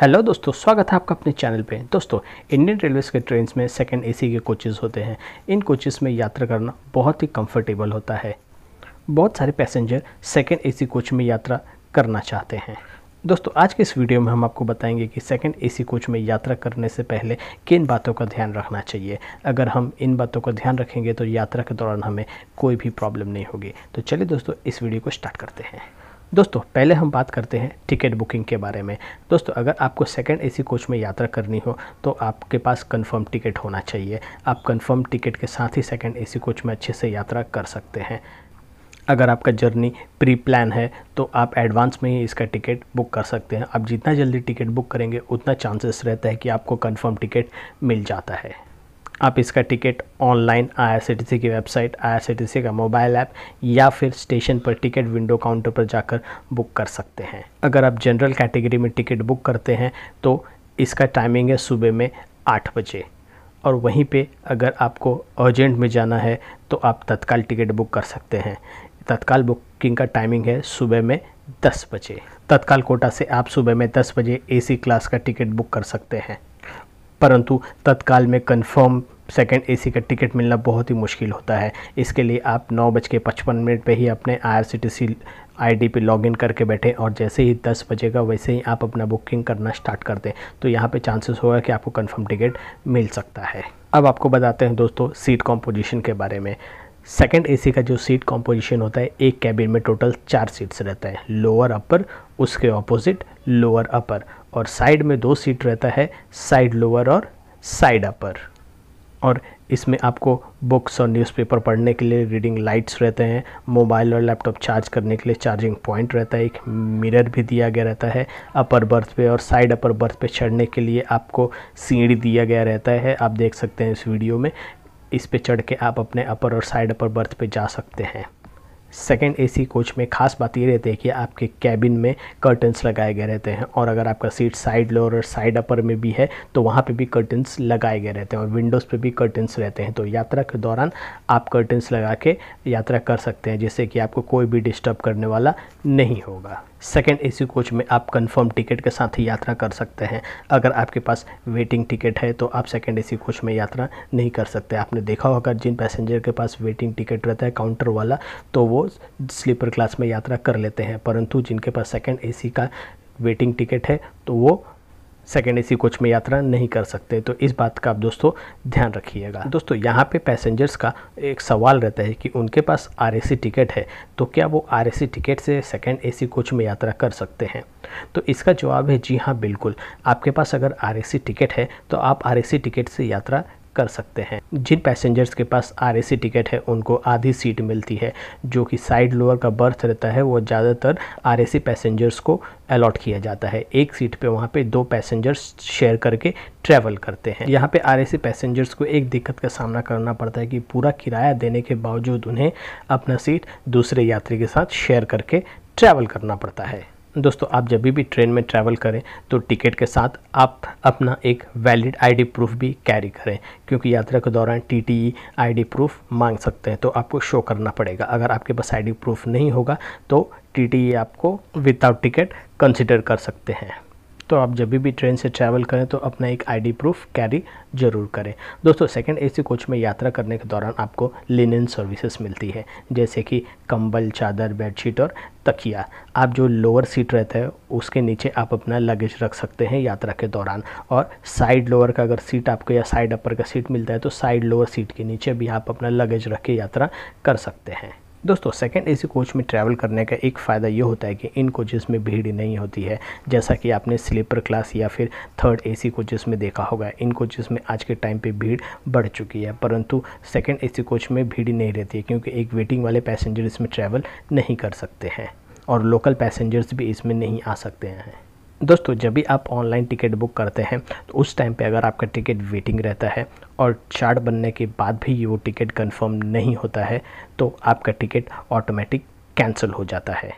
hello दोस्तों स्वागत है आपका अपने चैनल पे दोस्तों इंडियन रेलवेज़ के ट्रेन में सेकंड एसी के कोचेज़ होते हैं इन कोचेज़ में यात्रा करना बहुत ही कंफर्टेबल होता है बहुत सारे पैसेंजर सेकंड एसी कोच में यात्रा करना चाहते हैं दोस्तों आज के इस वीडियो में हम आपको बताएंगे कि सेकंड एसी कोच में यात्रा करने से पहले किन बातों का ध्यान रखना चाहिए अगर हम इन बातों का ध्यान रखेंगे तो यात्रा के दौरान हमें कोई भी प्रॉब्लम नहीं होगी तो चलिए दोस्तों इस वीडियो को स्टार्ट करते हैं दोस्तों पहले हम बात करते हैं टिकट बुकिंग के बारे में दोस्तों अगर आपको सेकंड एसी कोच में यात्रा करनी हो तो आपके पास कंफर्म टिकट होना चाहिए आप कंफर्म टिकट के साथ ही सेकंड एसी कोच में अच्छे से यात्रा कर सकते हैं अगर आपका जर्नी प्री प्लान है तो आप एडवांस में ही इसका टिकट बुक कर सकते हैं आप जितना जल्दी टिकट बुक करेंगे उतना चांसेस रहता है कि आपको कन्फर्म टिकट मिल जाता है आप इसका टिकट ऑनलाइन आई की वेबसाइट आई का मोबाइल ऐप या फिर स्टेशन पर टिकट विंडो काउंटर पर जाकर बुक कर सकते हैं अगर आप जनरल कैटेगरी में टिकट बुक करते हैं तो इसका टाइमिंग है सुबह में आठ बजे और वहीं पे अगर आपको अर्जेंट में जाना है तो आप तत्काल टिकट बुक कर सकते हैं तत्काल बुकिंग का टाइमिंग है सुबह में दस बजे तत्काल कोटा से आप सुबह में दस बजे एसी क्लास का टिकट बुक कर सकते हैं परंतु तत्काल में कंफर्म सेकेंड ए का टिकट मिलना बहुत ही मुश्किल होता है इसके लिए आप नौ बज के पचपन मिनट पर ही अपने आई आईडी पे लॉगिन करके बैठें और जैसे ही दस बजेगा वैसे ही आप अपना बुकिंग करना स्टार्ट कर दें तो यहाँ पे चांसेस होगा कि आपको कंफर्म टिकट मिल सकता है अब आपको बताते हैं दोस्तों सीट कॉम्पोजिशन के बारे में सेकेंड ए का जो सीट कॉम्पोजिशन होता है एक कैबिन में टोटल चार सीट्स रहता है लोअर अपर उसके ऑपोजिट लोअर अपर और साइड में दो सीट रहता है साइड लोअर और साइड अपर और इसमें आपको बुक्स और न्यूज़पेपर पढ़ने के लिए रीडिंग लाइट्स रहते हैं मोबाइल और लैपटॉप चार्ज करने के लिए चार्जिंग पॉइंट रहता है एक मिरर भी दिया गया रहता है अपर बर्थ पे और साइड अपर बर्थ पे चढ़ने के लिए आपको सीढ़ी दिया गया रहता है आप देख सकते हैं इस वीडियो में इस पे चढ़ के आप अपने अपर और साइड अपर बर्थ पे जा सकते हैं सेकेंड एसी कोच में खास बात ये रहती है कि आपके कैबिन में कर्टन्स लगाए गए रहते हैं और अगर आपका सीट साइड लोअर और साइड अपर में भी है तो वहाँ पे भी कर्टन्स लगाए गए रहते हैं और विंडोज़ पे भी कर्टन्स रहते हैं तो यात्रा के दौरान आप कर्टन्स लगा के यात्रा कर सकते हैं जिससे कि आपको कोई भी डिस्टर्ब करने वाला नहीं होगा सेकेंड एसी कोच में आप कंफर्म टिकट के साथ ही यात्रा कर सकते हैं अगर आपके पास वेटिंग टिकट है तो आप सेकेंड एसी कोच में यात्रा नहीं कर सकते आपने देखा होगा जिन पैसेंजर के पास वेटिंग टिकट रहता है काउंटर वाला तो वो स्लीपर क्लास में यात्रा कर लेते हैं परंतु जिनके पास सेकेंड ए का वेटिंग टिकट है तो वो सेकेंड ए कोच में यात्रा नहीं कर सकते तो इस बात का आप दोस्तों ध्यान रखिएगा दोस्तों यहाँ पे पैसेंजर्स का एक सवाल रहता है कि उनके पास आर टिकट है तो क्या वो आर टिकट से सेकेंड ए कोच में यात्रा कर सकते हैं तो इसका जवाब है जी हाँ बिल्कुल आपके पास अगर आर टिकट है तो आप आर टिकट से यात्रा कर सकते हैं जिन पैसेंजर्स के पास आर टिकट है उनको आधी सीट मिलती है जो कि साइड लोअर का बर्थ रहता है वो ज़्यादातर आर पैसेंजर्स को अलॉट किया जाता है एक सीट पे वहाँ पे दो पैसेंजर्स शेयर करके ट्रैवल करते हैं यहाँ पे आर पैसेंजर्स को एक दिक्कत का सामना करना पड़ता है कि पूरा किराया देने के बावजूद उन्हें अपना सीट दूसरे यात्री के साथ शेयर करके ट्रैवल करना पड़ता है दोस्तों आप जब भी ट्रेन में ट्रैवल करें तो टिकट के साथ आप अपना एक वैलिड आईडी प्रूफ भी कैरी करें क्योंकि यात्रा के दौरान टीटीई आईडी प्रूफ मांग सकते हैं तो आपको शो करना पड़ेगा अगर आपके पास आईडी प्रूफ नहीं होगा तो टीटीई e आपको विदाउट टिकट कंसिडर कर सकते हैं तो आप जब भी ट्रेन से ट्रैवल करें तो अपना एक आईडी प्रूफ कैरी जरूर करें दोस्तों सेकंड एसी कोच में यात्रा करने के दौरान आपको लिनन सर्विसेज मिलती है जैसे कि कंबल चादर बेडशीट और तकिया आप जो लोअर सीट रहता है उसके नीचे आप अपना लगेज रख सकते हैं यात्रा के दौरान और साइड लोअर का अगर सीट आपको या साइड अपर का सीट मिलता है तो साइड लोअर सीट के नीचे भी आप अपना लगेज रख के यात्रा कर सकते हैं दोस्तों सेकंड एसी कोच में ट्रैवल करने का एक फ़ायदा ये होता है कि इन कोचेस में भीड़ नहीं होती है जैसा कि आपने स्लीपर क्लास या फिर थर्ड एसी कोचेस में देखा होगा इन कोचेस में आज के टाइम पे भीड़ बढ़ चुकी है परंतु सेकंड एसी कोच में भीड़ नहीं रहती है क्योंकि एक वेटिंग वाले पैसेंजर इसमें ट्रैवल नहीं कर सकते हैं और लोकल पैसेंजर्स भी इसमें नहीं आ सकते हैं दोस्तों जब भी आप ऑनलाइन टिकट बुक करते हैं तो उस टाइम पे अगर आपका टिकट वेटिंग रहता है और चार्ट बनने के बाद भी वो टिकट कंफर्म नहीं होता है तो आपका टिकट ऑटोमेटिक कैंसिल हो जाता है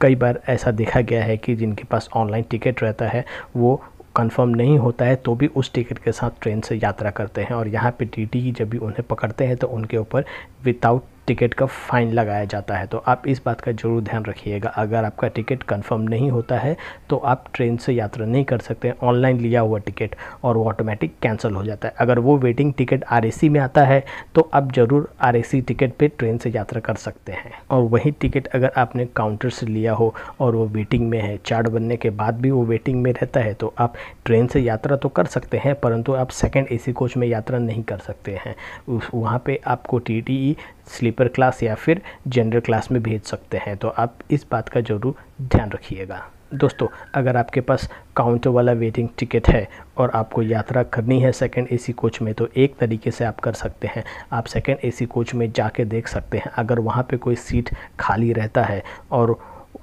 कई बार ऐसा देखा गया है कि जिनके पास ऑनलाइन टिकट रहता है वो कंफर्म नहीं होता है तो भी उस टिकट के साथ ट्रेन से यात्रा करते हैं और यहाँ पे टी जब भी उन्हें पकड़ते हैं तो उनके ऊपर विदाउट टिकट का फ़ाइन लगाया जाता है तो आप इस बात का ज़रूर ध्यान रखिएगा अगर आपका टिकट कंफर्म नहीं होता है तो आप ट्रेन से यात्रा नहीं कर सकते ऑनलाइन लिया हुआ टिकट और वो ऑटोमेटिक कैंसिल हो जाता है अगर वो वेटिंग टिकट आर में आता है तो आप ज़रूर आर टिकट पर ट्रेन से यात्रा कर सकते हैं और वही टिकट अगर आपने काउंटर से लिया हो और वो वेटिंग में है चार्ट बनने के बाद भी वो वेटिंग में रहता है तो आप ट्रेन से यात्रा तो कर सकते हैं परंतु आप सेकेंड ए कोच में यात्रा नहीं कर सकते हैं उस वहाँ पर आपको टी स्लीपर क्लास या फिर जनरल क्लास में भेज सकते हैं तो आप इस बात का ज़रूर ध्यान रखिएगा दोस्तों अगर आपके पास काउंटर वाला वेटिंग टिकट है और आपको यात्रा करनी है सेकंड एसी कोच में तो एक तरीके से आप कर सकते हैं आप सेकंड एसी कोच में जाके देख सकते हैं अगर वहाँ पे कोई सीट खाली रहता है और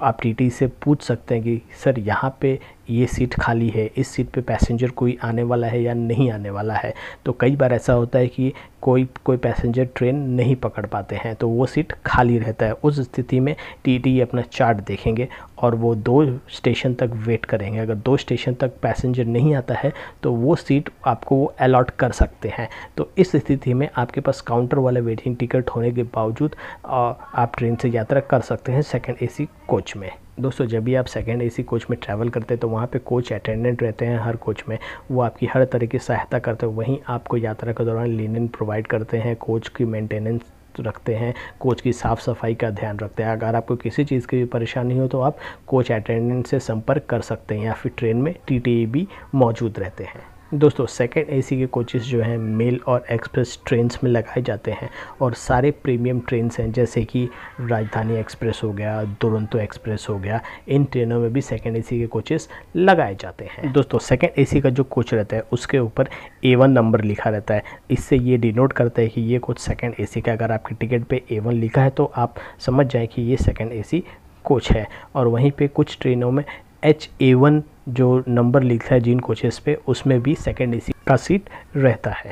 आप टीटी से पूछ सकते हैं कि सर यहाँ पे ये सीट खाली है इस सीट पे पैसेंजर कोई आने वाला है या नहीं आने वाला है तो कई बार ऐसा होता है कि कोई कोई पैसेंजर ट्रेन नहीं पकड़ पाते हैं तो वो सीट खाली रहता है उस स्थिति में टी अपना चार्ट देखेंगे और वो दो स्टेशन तक वेट करेंगे अगर दो स्टेशन तक पैसेंजर नहीं आता है तो वो सीट आपको वो अलॉट कर सकते हैं तो इस स्थिति में आपके पास काउंटर वाला वेटिंग टिकट होने के बावजूद आप ट्रेन से यात्रा कर सकते हैं सेकेंड ए कोच में दोस्तों जब भी आप सेकेंड एसी कोच में ट्रैवल करते हैं तो वहाँ पे कोच अटेंडेंट रहते हैं हर कोच में वो आपकी हर तरह की सहायता करते हैं वहीं आपको यात्रा के दौरान लिनन प्रोवाइड करते हैं कोच की मेंटेनेंस रखते हैं कोच की साफ़ सफाई का ध्यान रखते हैं अगर आपको किसी चीज़ की भी परेशानी हो तो आप कोच अटेंडेंट से संपर्क कर सकते हैं या फिर ट्रेन में टी भी मौजूद रहते हैं दोस्तों सेकेंड एसी के कोचेज़ जो हैं मेल और एक्सप्रेस ट्रेन्स में लगाए जाते हैं और सारे प्रीमियम ट्रेन्स हैं जैसे कि राजधानी एक्सप्रेस हो गया दुरंतो एक्सप्रेस हो गया इन ट्रेनों में भी सेकेंड एसी के कोचेस लगाए जाते हैं दोस्तों सेकेंड एसी का जो कोच रहता है उसके ऊपर ए वन नंबर लिखा रहता है इससे ये डिनोट करता है कि ये कोच सेकेंड ए का अगर आपकी टिकट पर ए लिखा है तो आप समझ जाएँ कि ये सेकेंड ए कोच है और वहीं पर कुछ ट्रेनों में एच ए वन जो नंबर लिखा है जिन कोचेस पे उसमें भी सेकेंड ए का सीट रहता है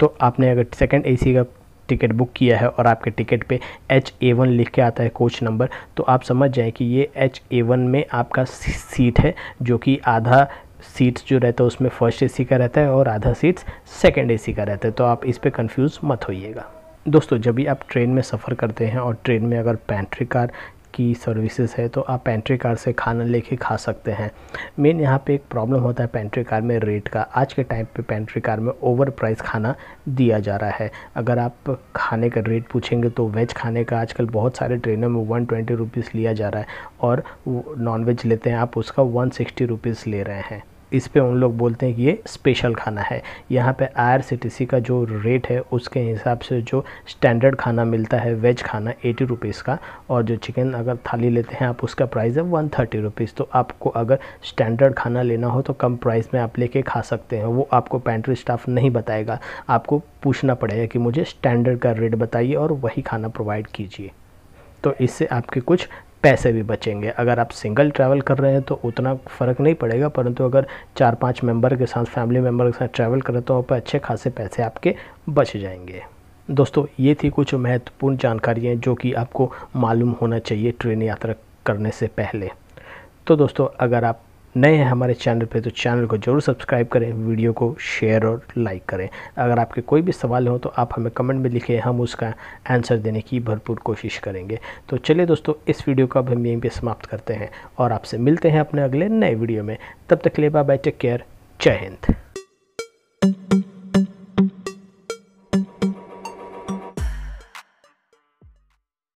तो आपने अगर सेकेंड ए का टिकट बुक किया है और आपके टिकट पे एच ए वन लिख के आता है कोच नंबर तो आप समझ जाएं कि ये एच ए वन में आपका सीट है जो कि आधा सीट्स जो रहता है उसमें फर्स्ट एसी का रहता है और आधा सीट्स सेकेंड एसी का रहता है तो आप इस पर कंफ्यूज मत होइएगा दोस्तों जब भी आप ट्रेन में सफ़र करते हैं और ट्रेन में अगर पेंट्री कार की सर्विसेज है तो आप पेंट्री कार से खाना लेके खा सकते हैं मेन यहाँ पे एक प्रॉब्लम होता है पेंट्री कार में रेट का आज के टाइम पे पेंट्री कार में ओवर प्राइस खाना दिया जा रहा है अगर आप खाने का रेट पूछेंगे तो वेज खाने का आजकल बहुत सारे ट्रेनों में वन ट्वेंटी लिया जा रहा है और नॉन वेज लेते हैं आप उसका वन सिक्सटी ले रहे हैं इस पे उन लोग बोलते हैं कि ये स्पेशल खाना है यहाँ पे आईआरसीटीसी का जो रेट है उसके हिसाब से जो स्टैंडर्ड खाना मिलता है वेज खाना एटी रुपीज़ का और जो चिकन अगर थाली लेते हैं आप उसका प्राइस है वन थर्टी रुपीज़ तो आपको अगर स्टैंडर्ड खाना लेना हो तो कम प्राइस में आप लेके खा सकते हैं वो आपको पेंट्री स्टाफ नहीं बताएगा आपको पूछना पड़ेगा कि मुझे स्टैंडर्ड का रेट बताइए और वही खाना प्रोवाइड कीजिए तो इससे आपके कुछ पैसे भी बचेंगे अगर आप सिंगल ट्रैवल कर रहे हैं तो उतना फ़र्क नहीं पड़ेगा परंतु अगर चार पांच मेंबर के साथ फैमिली मेंबर के साथ ट्रैवल करें तो वहाँ पर अच्छे खासे पैसे आपके बच जाएंगे दोस्तों ये थी कुछ महत्वपूर्ण जानकारियाँ जो कि आपको मालूम होना चाहिए ट्रेन यात्रा करने से पहले तो दोस्तों अगर आप नए हैं हमारे चैनल पे तो चैनल को जरूर सब्सक्राइब करें वीडियो को शेयर और लाइक करें अगर आपके कोई भी सवाल हो तो आप हमें कमेंट में लिखें हम उसका आंसर देने की भरपूर कोशिश करेंगे तो चलिए दोस्तों इस वीडियो को अब हम यहीं पर समाप्त करते हैं और आपसे मिलते हैं अपने अगले नए वीडियो में तब तक ले बाय टेक केयर जय हिंद